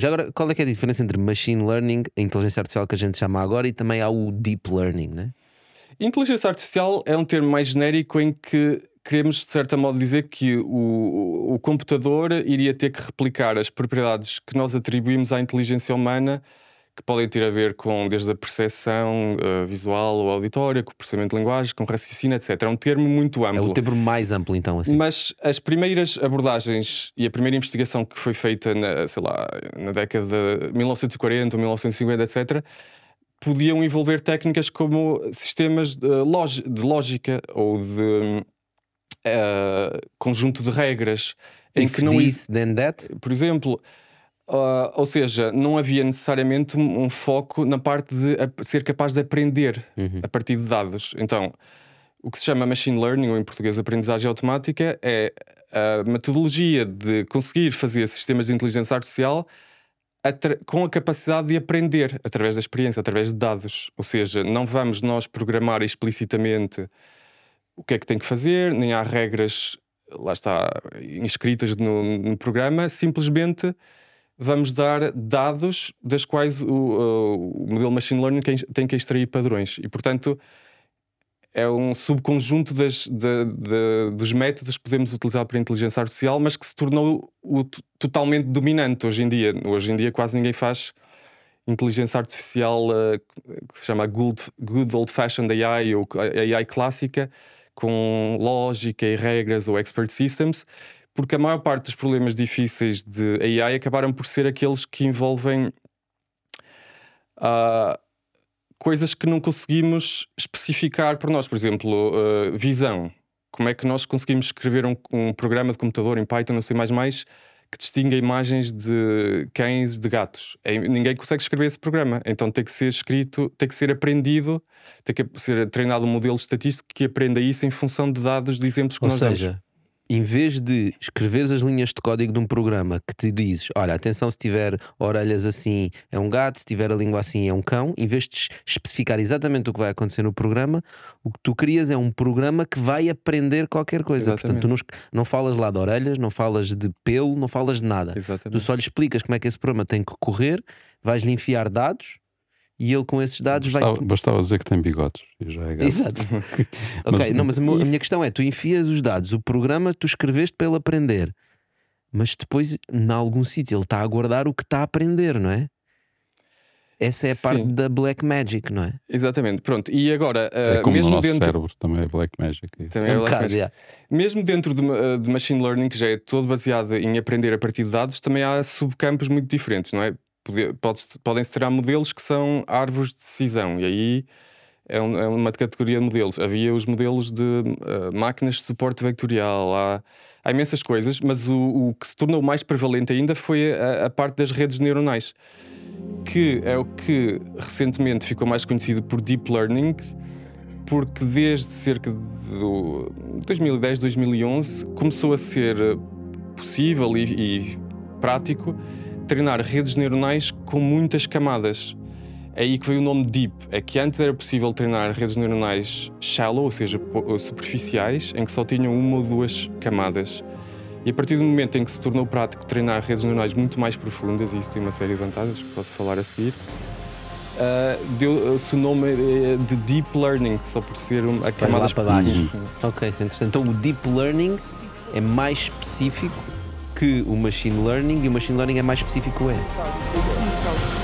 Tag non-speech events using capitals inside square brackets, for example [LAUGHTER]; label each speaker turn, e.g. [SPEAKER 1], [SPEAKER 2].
[SPEAKER 1] Já agora, qual é que é a diferença entre machine learning, a inteligência artificial que a gente chama agora, e também há o deep learning, né?
[SPEAKER 2] Inteligência artificial é um termo mais genérico em que queremos, de certa modo, dizer que o, o computador iria ter que replicar as propriedades que nós atribuímos à inteligência humana que podem ter a ver com desde a percepção uh, visual ou auditória, com o processamento de linguagem, com raciocínio, etc. É um termo muito amplo. É o termo mais amplo, então, assim. Mas as primeiras abordagens e a primeira investigação que foi feita, na, sei lá, na década de 1940 ou 1950, etc., podiam envolver técnicas como sistemas de, de lógica ou de uh, conjunto de regras. If em que não this, then that? Por exemplo Uh, ou seja, não havia necessariamente um, foco na parte de ser capaz de aprender uhum. a partir de dados. Então, o que se chama machine learning, ou em português aprendizagem automática, é a metodologia de conseguir fazer sistemas de inteligência artificial com a capacidade de aprender através da experiência, através de dados. Ou seja, não vamos nós programar explicitamente o que é que tem que fazer, nem há regras, lá está, inscritas no, no programa, simplesmente vamos dar dados das quais o, o, modelo machine learning tem que extrair padrões. E, portanto, é um subconjunto das, de, de, dos métodos que podemos utilizar para a inteligência artificial, mas que se tornou o, totalmente dominante hoje em dia. Hoje em dia quase ninguém faz inteligência artificial uh, que se chama good, good Old Fashioned AI ou AI clássica, com lógica e regras ou expert systems porque a maior parte dos problemas difíceis de AI acabaram por ser aqueles que envolvem uh, coisas que não conseguimos especificar por nós. Por exemplo, uh, visão. Como é que nós conseguimos escrever um, um, programa de computador em Python, não sei mais mais, que distinga imagens de cães de gatos? É, ninguém consegue escrever esse programa. Então tem que ser escrito, tem que ser aprendido, tem que ser treinado um modelo estatístico que aprenda isso em função de dados de exemplos que Ou nós seja,
[SPEAKER 1] em vez de escreveres as linhas de código de um programa que te dizes, olha, atenção se tiver orelhas assim é um gato, se tiver a língua assim é um cão, em vez de especificar exatamente o que vai acontecer no programa, o que tu crias é um programa que vai aprender qualquer coisa. Exatamente. Portanto, tu não, não falas lá de orelhas, não falas de pelo, não falas de nada. Exatamente. Tu só lhe explicas como é que esse programa tem que correr, vais-lhe enfiar dados e ele com esses dados bastava, vai. Bastava dizer que tem bigodes e já é gato. Exato. [LAUGHS] mas, ok, não, mas a, isso... minha questão é: tu enfias os dados, o programa tu escreveste para ele aprender, mas depois, em algum sítio, ele está a guardar o que está a aprender, não é? Essa é a Sim. parte da Black Magic, não é?
[SPEAKER 2] Exatamente, pronto. E agora, ah, é como mesmo nosso dentro... cérebro também é Black Magic. Também é, é um Black Magic. Yeah. Mesmo dentro de, ah, de, Machine Learning, que já é todo baseado em aprender a partir de dados, também há subcampos muito diferentes, não é? podem-se tirar modelos que são árvores de decisão, e aí é, um, é uma categoria de modelos. Havia os modelos de uh, máquinas de suporte vectorial, há, há imensas coisas, mas o, o, que se tornou mais prevalente ainda foi a, a parte das redes neuronais, que é o que recentemente ficou mais conhecido por Deep Learning porque desde cerca de 2010, 2011 começou a ser eh, possível e, e prático treinar redes neuronais com muitas camadas. É aí que veio o nome Deep. É que antes era possível treinar redes neuronais shallow, ou seja, eh, superficiais, em que só tinham uma ou duas camadas. E a partir do momento em que se tornou prático treinar redes neuronais muito mais profundas, e isso tem uma série de vantagens que posso falar a seguir, uh, eh, deu-se eh, o nome de Deep Learning, só por ser uma camada. Lá para baixo. ok, é interessante. Então o Deep Learning
[SPEAKER 1] é mais específico que o machine learning e o machine learning é mais específico é.